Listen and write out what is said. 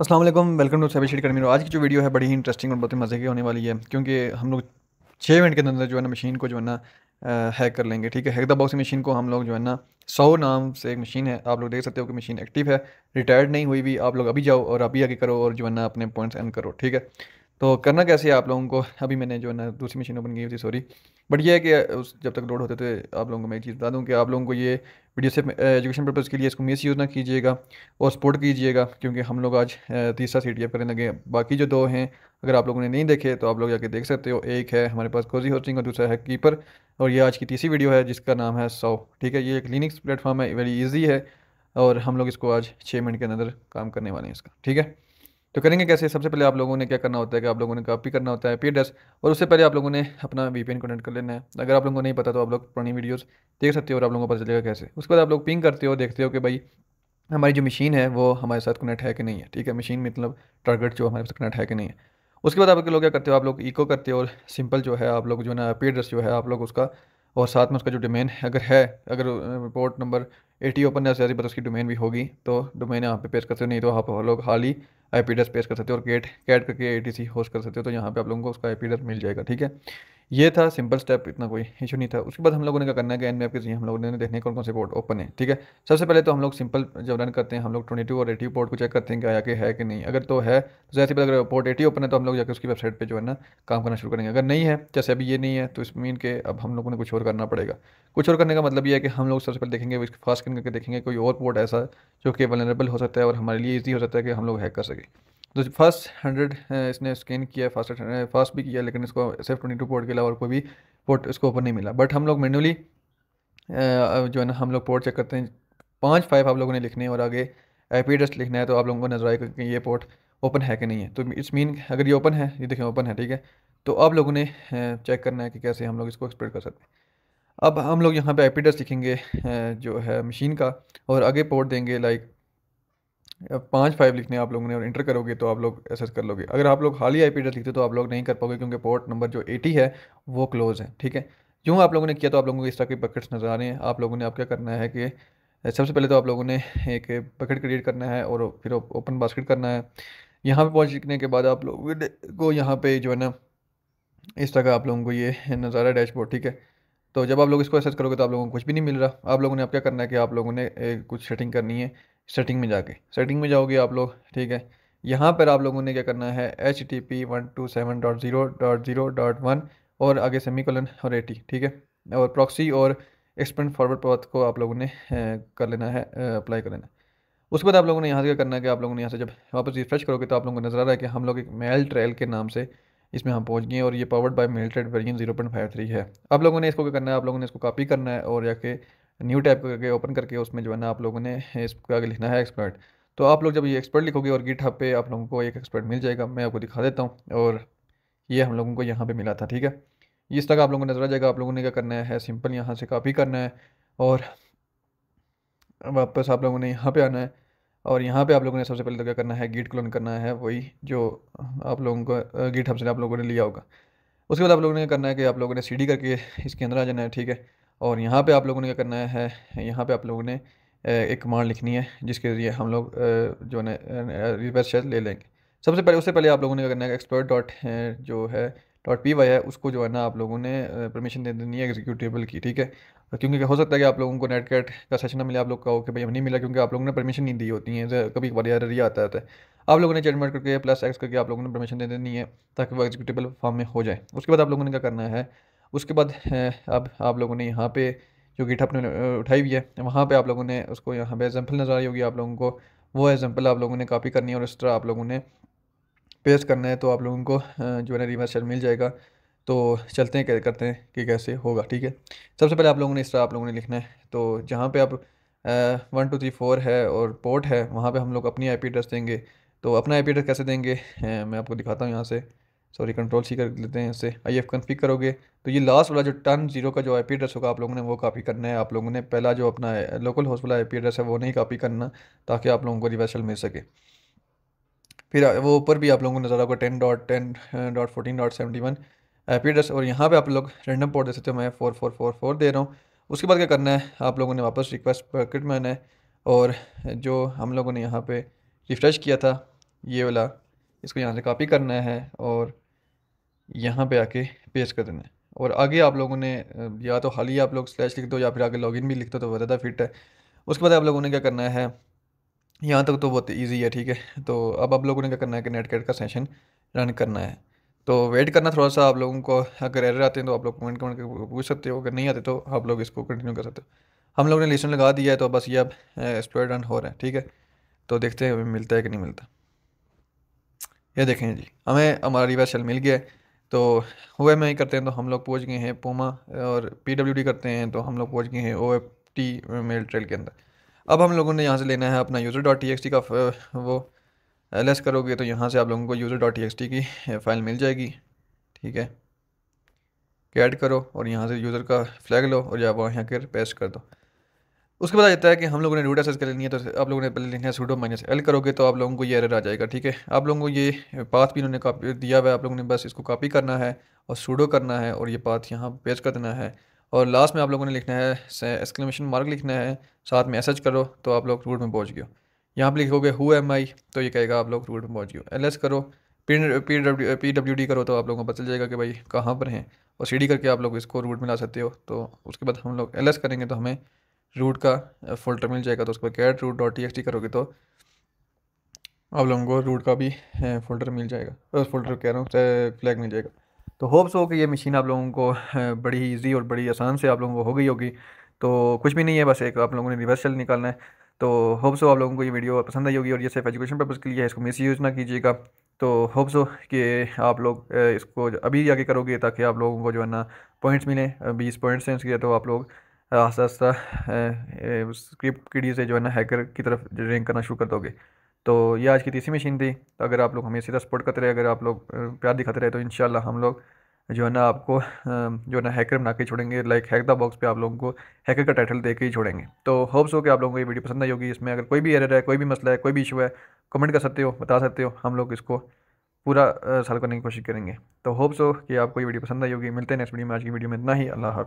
Aslam welcome to cyber शीट कर्मी आज की जो वीडियो है बड़ी ही इंटरेस्टिंग और बहुत ही मज़े की होने वाली है क्योंकि हम लोग छः मिनट के अंदर जो है ना मशीन को जो है ना हैक कर लेंगे ठीक है हैक द बॉक्स मशीन को हम लोग जो है ना सौ नाम से एक मशीन है आप लोग देख सकते हो कि मशीन एक्टिव है रिटायर्ड नहीं हुई भी आप लोग अभी जाओ और अभी आगे करो और जो है ना अपने पॉइंट्स एन करो ठीक है तो करना कैसे है आप लोगों को अभी मैंने जो है ना दूसरी मशीन ओपन की थी सॉरी बट ये है कि उस जब तक लोड होते थे आप लोगों को मैं एक चीज़ बता दूँ कि आप लोगों को ये वीडियो सिर्फ एजुकेशन पर्पज़ के लिए इसको मिस यूज़ ना कीजिएगा और सपोर्ट कीजिएगा क्योंकि हम लोग आज तीसरा सी करने लगे बाकी जो दो हैं अगर आप लोगों ने नहीं देखे तो आप लोग जाके देख सकते हो एक है हमारे पास कोजी होस्टिंग और दूसरा है कीपर और ये आज की तीसरी वीडियो है जिसका नाम है सौ ठीक है ये एक लिनिक्स प्लेटफॉर्म है वेरी ईजी है और हम लोग इसको आज छः मिनट के अंदर काम करने वाले हैं इसका ठीक है तो करेंगे कैसे सबसे पहले आप लोगों ने क्या करना होता है कि आप लोगों ने कॉपी करना होता है पी एड्रेस और उससे पहले आप लोगों ने अपना वी पी कनेक्ट कर लेना है अगर आप लोगों को नहीं पता तो आप लोग पुरानी वीडियोज़ देख सकते हो और आप लोगों को पता चलेगा कैसे उसके बाद आप लोग पिंग करते हो देखते हो कि भाई हमारी जो मशीन है वो हमारे साथ कनेक्ट है कि नहीं है ठीक है मशीन मतलब टारगेट जो हमारे साथ कनेक्ट है कि नहीं है उसके बाद आप लोग क्या करते हो आप लोग इको करते हो और सिंपल जो है आप लोग जो है ना पी एड्रेस जो है आप लोग उसका और साथ में उसका जो डोमेन अगर है अगर रिपोर्ट नंबर एटी ओपन या सारी पर उसकी डोमेन भी होगी तो डोमेन यहाँ पे पेश कर सकते हो नहीं तो आप लोग हाल ही आई पी एस पेश कर सकते हो और गेट कैट करके ए टी सी होस्ट कर सकते हो तो यहाँ पे आप लोगों को उसका आई पी एड्रेस मिल जाएगा ठीक है ये था सिंपल स्टेप इतना कोई इशू नहीं था उसके बाद हम लोगों ने क्या करना है कि एन के जरिए हम लोगों ने देखने कौन कौन से पोर्ट ओपन है ठीक है सबसे पहले तो हम लोग सिंपल जब रन करते हैं हम लोग ट्वेंटी और एटी पोर्ट को चेक करते हैं कि आया कि है कि नहीं अगर तो है तो जैसे अगर पोर्ट एटी ओपन है तो हम लोग जाकर उसकी वेबसाइट पर जो है ना काम करना शुरू करेंगे अगर नहीं है जैसे अभी ये नहीं है तो इस मीन के अब हम लोगों ने कुछ और करना पड़ेगा कुछ और करने का मतलब ये है कि हम लोग सबसे पहले देखेंगे फास्ट करके देखेंगे कोई और पोर्ट ऐसा जो कि वनरेबल हो सकता है और हमारे लिए ईजी हो सकता है कि हम लोग हैक कर सकें तो फर्स्ट हंड्रेड uh, इसने स्कैन किया फर्स्ट फर्स्ट uh, भी किया लेकिन इसको सेफ ट्वेंटी टू पोर्ट के अलावा कोई भी पोर्ट इसको ओपन नहीं मिला बट हम लोग मैनुअली uh, जो है ना हम लोग पोर्ट चेक करते हैं पाँच फाइव आप लोगों ने लिखने और आगे आई पी एड्रेस लिखना है तो आप लोगों को नजर आएगा कि ये पोर्ट ओपन है कि नहीं है तो इट्स मीन अगर ये ओपन है ये देखें ओपन है ठीक है तो आप लोगों ने चेक करना है कि कैसे हम लोग इसको एक्सप्लोर कर सकते हैं अब हम लोग यहाँ पे आई पी एड्रेस लिखेंगे जो है मशीन का और आगे पोर्ट देंगे लाइक पाँच फाइव लिखने आप लोगों ने और इंटर करोगे तो आप लोग एसेस कर लोगे अगर आप लोग हाल ही आई पी एड्रेस लिखते तो आप लोग नहीं कर पाओगे क्योंकि पोर्ट नंबर जो एटी है वो क्लोज़ है ठीक है जो आप लोगों ने किया तो आप लोगों को इस तरह के पकेट्स नज़र आ रहे हैं आप लोगों ने आप क्या करना है कि सबसे पहले तो आप लोगों ने एक पकेट क्रिएट करना है और फिर ओपन बास्केट करना है यहाँ पे पहुँचने के बाद आप लोगों को यहाँ पे जो है ना इस तरह का आप लोगों को ये नज़ारा डैशबोर्ड ठीक है तो जब आप लोग इसको एसेस करोगे तो आप लोगों को कुछ भी नहीं मिल रहा आप लोगों ने आप क्या करना है कि आप लोगों ने कुछ सेटिंग करनी है सेटिंग में जाके सेटिंग में जाओगे आप लोग ठीक है यहाँ पर आप लोगों ने क्या करना है H T P one two seven dot zero dot zero dot one और आगे सेमी कलन और एटी ठीक है और प्रॉक्सी और एक्सपेंड फॉरवर्ड पाथ को आप लोगों ने कर लेना है अप्लाई कर लेना उसके बाद आप लोगों ने यहाँ से क्या करना है कि आप लोगों ने यहाँ से जब वापस रिफ्रेश करोगे तो आप लोगों को नजर आ रहा है कि हम लोग एक मेल ट्रेल के नाम से इसमें हम पहुँच गए और ये powered by mail trade version zero point five three है आप लोगों ने इसको क्या करना है आप लोगों ने इसको कॉपी करना है और जाके न्यू टैब करके ओपन करके उसमें जो है ना आप लोगों ने इसका आगे लिखना है एक्सपर्ट तो आप लोग जब ये एक्सपर्ट लिखोगे और गिट हब पे आप लोगों को एक एक्सपर्ट मिल जाएगा मैं आपको दिखा देता हूँ और ये हम लोगों को यहाँ पर मिला था ठीक है इस तक आप लोगों को नजर आ जाएगा आप लोगों ने क्या करना है सिंपल यहाँ से कापी करना है और वापस आप लोगों ने यहाँ पर आना है और यहाँ पर आप लोगों ने सबसे पहले तो क्या करना है गिट क्लोन करना है वही जो आप लोगों को गिट हब से आप लोगों ने लिया होगा उसके बाद आप लोगों ने करना है कि आप लोगों ने सी करके इसके अंदर आ जाना है ठीक है और यहाँ पे आप लोगों ने क्या करना है यहाँ पे आप लोगों ने एक कमांड लिखनी है जिसके ज़रिए हम लोग जो है रिवर्स शेयर ले लेंगे सबसे पहले उससे पहले आप लोगों ने क्या करना है एक्सपर्ट डॉट जो है डॉट पी वाई है उसको जो है ना आप लोगों ने परमिशन दे देनी है एग्जीक्यूटिवल की ठीक है क्योंकि हो सकता है कि आप लोगों को नेट कैट का सेशन ना मिले आप लोग का ओके भाई हमें नहीं मिला क्योंकि आप लोगों ने परमिशन नहीं दी होती है कभी एक बार यार ये आता है तो। आप लोगों ने चेटमेंट करके प्लस एक्स करके आप लोगों ने परमिशन दे देनी है ताकि वो एग्जीक्यूटिवल फॉर्म में हो जाए उसके बाद आप लोगों ने क्या करना है उसके बाद अब आप लोगों ने यहाँ पे जो गिठ अपने उठाई हुई है वहाँ पे आप लोगों ने उसको यहाँ पे एग्जाम्पल नज़र आई होगी आप लोगों को वो एग्जाम्पल आप लोगों ने कॉपी करनी है और इस तरह आप लोगों ने पेस्ट करना है तो आप लोगों को जो है ना रिवर्स मिल जाएगा तो चलते हैं करते हैं कि कैसे होगा ठीक है सबसे पहले आप लोगों ने इस तरह आप लोगों ने लिखना है तो जहाँ पर आप वन टू थ्री फोर है और पोर्ट है वहाँ पर हम लोग अपनी पी एड्रेस देंगे तो अपना पी एड्रेस कैसे देंगे मैं आपको दिखाता हूँ यहाँ से सॉरी कंट्रोल सी कर लेते हैं इससे आई एफ कन्फिक करोगे तो ये लास्ट वाला जो टन जीरो का जो आई पी एड्रेस होगा आप लोगों ने वो कापी करना है आप लोगों ने पहला जो अपना लोकल eh, होस्ट वाला आई पी एड्रेस है वो नहीं कापी करना ताकि आप लोगों को रिवर्सल मिल सके फिर वो ऊपर भी आप लोगों को नज़र आएगा ten dot ten dot fourteen dot seventy one IP पी एड्रेस और यहाँ पर आप लोग रेंडम पोर्ट दे सकते हो मैं फोर फोर फोर फोर दे रहा हूँ उसके बाद क्या करना है आप लोगों ने वापस रिक्वेस्ट पैकेट में आना है और eh, जो हम लोगों ने यहाँ पर रिफ्रेश किया था ये वाला इसको यहाँ से कॉपी करना है और यहाँ पे आके पेस्ट कर देना है और आगे आप लोगों ने या तो हाल ही आप लोग स्लैश लिख दो या फिर आगे लॉगिन भी लिख दो तो वह ज़्यादा फिट है उसके बाद आप लोगों ने क्या करना है यहाँ तक तो बहुत ईजी है ठीक है तो अब आप लोगों ने क्या करना है कि नेट का सेशन रन करना है तो वेट करना थोड़ा सा आप लोगों को अगर एरर आते हैं तो आप लोग कमेंट कमेंट करके पूछ सकते हो अगर नहीं आते तो आप लोग इसको कंटिन्यू कर सकते हो हम लोगों ने लिसन लगा दिया है तो बस ये अब एक्सप्लोर रन हो रहा है ठीक है तो देखते हैं मिलता है कि नहीं मिलता ये देखें जी हमें हमारा रिवर्सल मिल गया है तो ओ एम आई करते हैं तो हम लोग पहुँच गए हैं पोमा और पी डब्ल्यू डी करते हैं तो हम लोग पहुँच गए हैं O F T mail trail के अंदर अब हम लोगों ने यहाँ से लेना है अपना user dot T X T का वो एल एस करोगे तो यहाँ से आप लोगों को user dot T X T की फ़ाइल मिल जाएगी ठीक है कैड करो और यहाँ से यूज़र का फ्लैग लो और या वहाँ यहाँ के पेस्ट कर दो उसके बाद जाता है कि हम लोगों ने रूटा सर्च कर लेनी है तो आप लोगों ने पहले लिखना है सूडो माइनस एल करोगे तो आप लोगों को ये एरर आ जाएगा ठीक है आप लोगों को ये पाथ भी इन्होंने कापी दिया हुआ है आप लोगों ने बस इसको कॉपी करना है और सूडो करना है और ये पाथ यहाँ पेज कर देना है और लास्ट में आप लोगों ने लिखना है एक्सक्लेमेशन मार्क लिखना है साथ में एसएच करो तो आप लोग रूट में पहुँच गए यहाँ पर लिखोगे हु एम आई तो ये कहेगा आप लोग रूट में पहुँच गए एल एस करो P W P W D करो तो आप लोगों को पता चल जाएगा कि भाई कहाँ पर हैं और सी डी करके आप लोग इसको रूट में ला सकते हो तो उसके बाद हम लोग एल एस करेंगे तो हमें रूट का फोल्डर uh, मिल जाएगा तो उसके बाद कैट रूट डॉट टी करोगे तो आप लोगों को रूट का भी फोल्डर uh, मिल जाएगा फोल्डर uh, कह रहा हूँ फ्लैग मिल जाएगा तो होप्स हो कि ये मशीन आप लोगों को बड़ी इजी और बड़ी आसान से आप लोगों को हो गई होगी तो कुछ भी नहीं है बस एक आप लोगों ने रिवर्स सेल निकालना है तो होप्स हो आप लोगों को ये वीडियो पसंद आई होगी और ये सिर्फ एजुकेशन पर्पज़ के लिए है इसको मिस यूज़ ना कीजिएगा तो होप्स हो कि आप लोग इसको अभी आगे करोगे ताकि आप लोगों को जो है ना पॉइंट्स मिलें बीस पॉइंट्स हैं इसके तो आप लोग आस्ता आस्ता स्क्रिप्ट कीडी से जो है ना हैकर की तरफ रैंक करना शुरू कर दोगे तो ये आज की तीसरी तो मशीन थी तो अगर आप लोग हमें सीधा सपोर्ट करते रहे अगर आप लोग प्यार दिखाते रहे तो इन हम लोग जो है ना आपको जो है ना हैकर बना के छोड़ेंगे लाइक हैक द बॉक्स पे आप लोगों को हैकर का टाइटल दे के ही छोड़ेंगे तो होप्स हो कि आप लोगों को ये वीडियो पसंद आई होगी इसमें अगर कोई भी एरर है कोई भी मसला है कोई भी इशू है कमेंट कर सकते हो बता सकते हो हम लोग इसको पूरा सॉल्व करने की कोशिश करेंगे तो होप्स हो कि आपको ये वीडियो पसंद आई होगी मिलते हैं नेक्स्ट वीडियो में आज की वीडियो में इतना ही अल्लाह